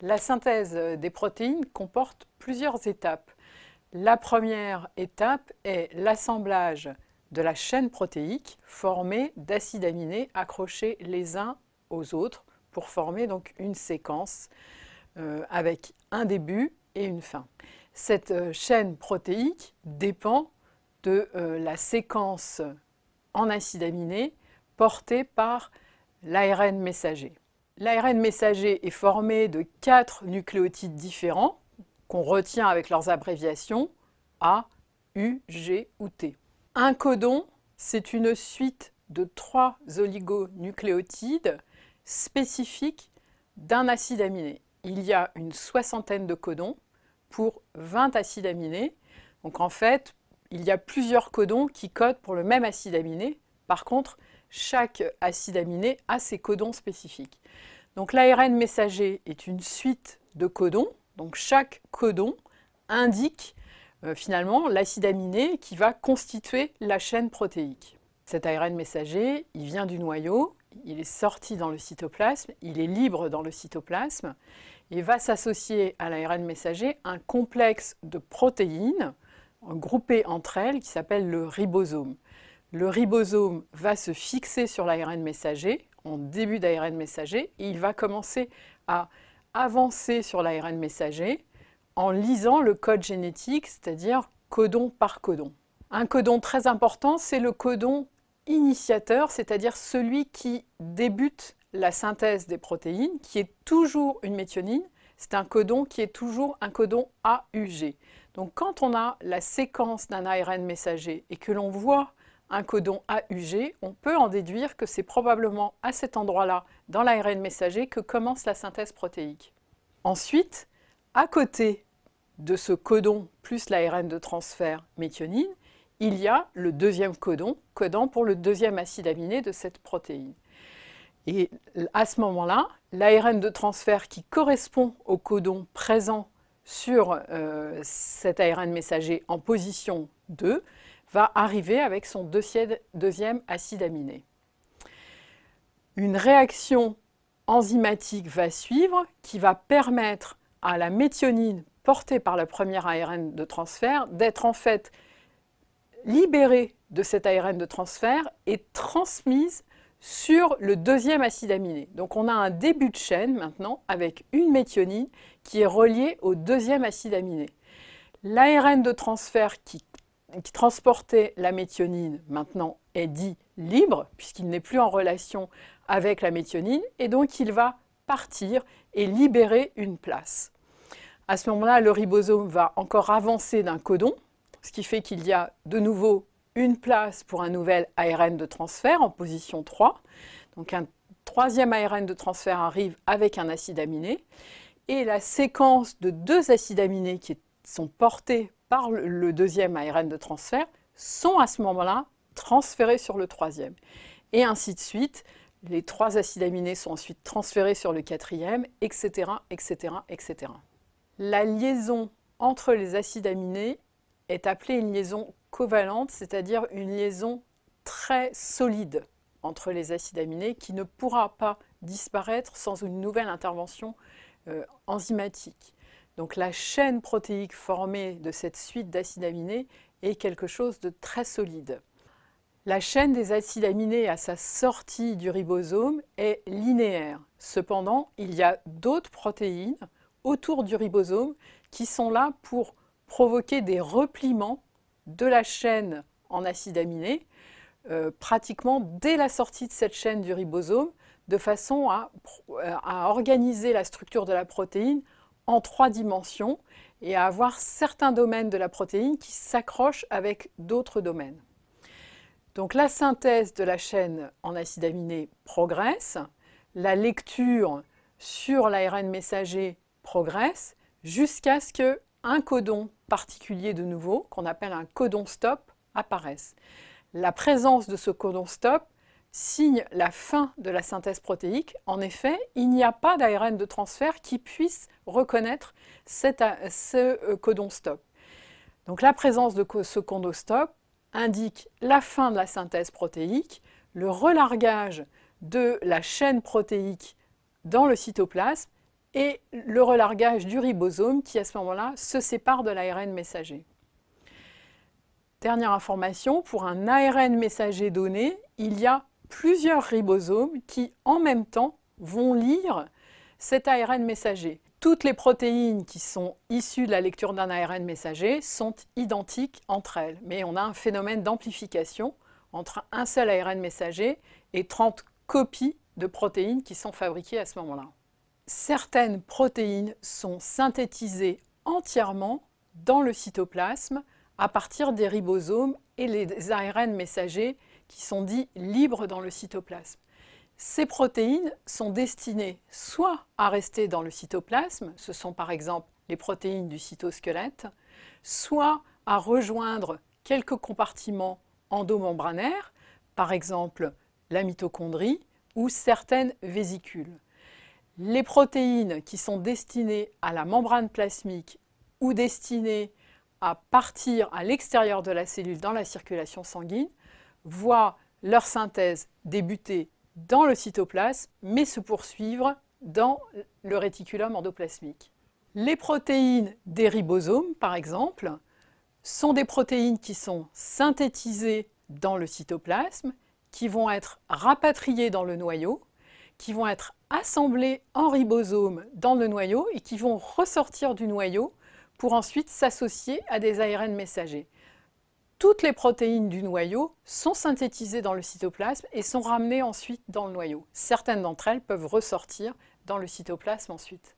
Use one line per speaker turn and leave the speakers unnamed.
La synthèse euh, des protéines comporte plusieurs étapes. La première étape est l'assemblage de la chaîne protéique formée d'acides aminés accrochés les uns aux autres pour former donc une séquence euh, avec un début et une fin. Cette euh, chaîne protéique dépend de la séquence en acides aminés portée par l'ARN messager. L'ARN messager est formé de quatre nucléotides différents qu'on retient avec leurs abréviations A, U, G ou T. Un codon, c'est une suite de trois oligonucléotides spécifiques d'un acide aminé. Il y a une soixantaine de codons pour 20 acides aminés. Donc en fait, il y a plusieurs codons qui codent pour le même acide aminé. Par contre, chaque acide aminé a ses codons spécifiques. Donc l'ARN messager est une suite de codons, donc chaque codon indique euh, finalement l'acide aminé qui va constituer la chaîne protéique. Cet ARN messager, il vient du noyau, il est sorti dans le cytoplasme, il est libre dans le cytoplasme et va s'associer à l'ARN messager un complexe de protéines groupées entre elles qui s'appelle le ribosome le ribosome va se fixer sur l'ARN messager, en début d'ARN messager, et il va commencer à avancer sur l'ARN messager en lisant le code génétique, c'est-à-dire codon par codon. Un codon très important, c'est le codon initiateur, c'est-à-dire celui qui débute la synthèse des protéines, qui est toujours une méthionine, c'est un codon qui est toujours un codon AUG. Donc quand on a la séquence d'un ARN messager et que l'on voit un codon AUG, on peut en déduire que c'est probablement à cet endroit-là, dans l'ARN messager, que commence la synthèse protéique. Ensuite, à côté de ce codon plus l'ARN de transfert méthionine, il y a le deuxième codon, codant pour le deuxième acide aminé de cette protéine. Et à ce moment-là, l'ARN de transfert qui correspond au codon présent sur euh, cet ARN messager en position 2 va arriver avec son deuxième acide aminé. Une réaction enzymatique va suivre qui va permettre à la méthionine portée par la première ARN de transfert d'être en fait libérée de cet ARN de transfert et transmise sur le deuxième acide aminé. Donc on a un début de chaîne maintenant avec une méthionine qui est reliée au deuxième acide aminé. L'ARN de transfert qui qui transportait la méthionine maintenant est dit libre, puisqu'il n'est plus en relation avec la méthionine, et donc il va partir et libérer une place. À ce moment-là, le ribosome va encore avancer d'un codon, ce qui fait qu'il y a de nouveau une place pour un nouvel ARN de transfert en position 3. Donc un troisième ARN de transfert arrive avec un acide aminé. Et la séquence de deux acides aminés qui sont portés le deuxième ARN de transfert sont à ce moment-là transférés sur le troisième. Et ainsi de suite, les trois acides aminés sont ensuite transférés sur le quatrième, etc., etc., etc. La liaison entre les acides aminés est appelée une liaison covalente, c'est-à-dire une liaison très solide entre les acides aminés qui ne pourra pas disparaître sans une nouvelle intervention euh, enzymatique. Donc la chaîne protéique formée de cette suite d'acides aminés est quelque chose de très solide. La chaîne des acides aminés à sa sortie du ribosome est linéaire. Cependant, il y a d'autres protéines autour du ribosome qui sont là pour provoquer des repliements de la chaîne en acides aminés euh, pratiquement dès la sortie de cette chaîne du ribosome de façon à euh, organiser la structure de la protéine en trois dimensions et à avoir certains domaines de la protéine qui s'accrochent avec d'autres domaines. Donc la synthèse de la chaîne en acide aminé progresse, la lecture sur l'ARN messager progresse jusqu'à ce que un codon particulier de nouveau, qu'on appelle un codon stop, apparaisse. La présence de ce codon stop signe la fin de la synthèse protéique, en effet, il n'y a pas d'ARN de transfert qui puisse reconnaître ce euh, codon stop. Donc la présence de ce codon stop indique la fin de la synthèse protéique, le relargage de la chaîne protéique dans le cytoplasme et le relargage du ribosome qui, à ce moment-là, se sépare de l'ARN messager. Dernière information, pour un ARN messager donné, il y a plusieurs ribosomes qui, en même temps, vont lire cet ARN messager. Toutes les protéines qui sont issues de la lecture d'un ARN messager sont identiques entre elles, mais on a un phénomène d'amplification entre un seul ARN messager et 30 copies de protéines qui sont fabriquées à ce moment-là. Certaines protéines sont synthétisées entièrement dans le cytoplasme à partir des ribosomes et les ARN messagers qui sont dits libres dans le cytoplasme. Ces protéines sont destinées soit à rester dans le cytoplasme, ce sont par exemple les protéines du cytosquelette, soit à rejoindre quelques compartiments endomembranaires, par exemple la mitochondrie ou certaines vésicules. Les protéines qui sont destinées à la membrane plasmique ou destinées à partir à l'extérieur de la cellule dans la circulation sanguine voient leur synthèse débuter dans le cytoplasme, mais se poursuivre dans le réticulum endoplasmique. Les protéines des ribosomes, par exemple, sont des protéines qui sont synthétisées dans le cytoplasme, qui vont être rapatriées dans le noyau, qui vont être assemblées en ribosomes dans le noyau et qui vont ressortir du noyau pour ensuite s'associer à des ARN messagers toutes les protéines du noyau sont synthétisées dans le cytoplasme et sont ramenées ensuite dans le noyau. Certaines d'entre elles peuvent ressortir dans le cytoplasme ensuite.